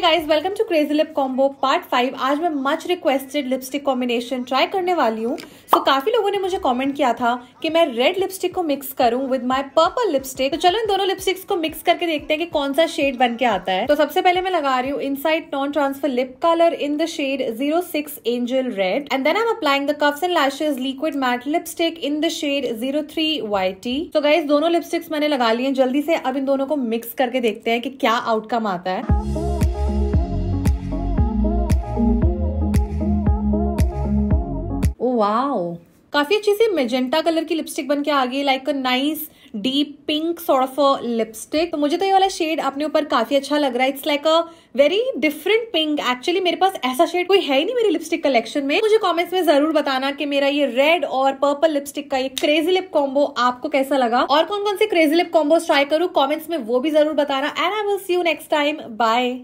guys welcome to crazy lip combo part five आज मैं much requested lipstick combination try करने वाली हूँ सो so, काफी लोगों ने मुझे कमेंट किया था कि मैं रेड लिपस्टिक को मिक्स करूँ विद माय पर्पल लिपस्टिक तो चलो इन दोनों लिपस्टिक्स को मिक्स करके देखते हैं कि कौन सा शेड बन के आता है तो सबसे पहले मैं लगा रही हूँ Insight non transfer lip colour in the shade zero six angel red and then I am applying the cuffs and lashes liquid matte lipstick in the shade zero three Y T तो guys दोनों lipsticks मैंने लगा लिए जल्दी से अब इन दोनों को मिक्स करके देखते हैं कि क्या आउटकम आता है वाओ काफ़ी अच्छी सी मेजेंटा कलर की लिपस्टिक बन के आ गई like a nice deep pink sort of lipstick तो मुझे तो ये वाला शेड अपने ऊपर काफ़ी अच्छा लग रहा है it's like a very different pink actually मेरे पास ऐसा शेड कोई है ही नहीं मेरी लिपस्टिक कलेक्शन में मुझे कमेंट्स में जरूर बताना कि मेरा ये रेड और पर्पल लिपस्टिक का ये क्रेजी लिप कॉम्बो आपको कैसा लगा और कौन कौन से क्रेजी लिप कॉम्बो ट्राई करूँ कॉमेंट्स में वो भी जरूर बताना and I will see you next time bye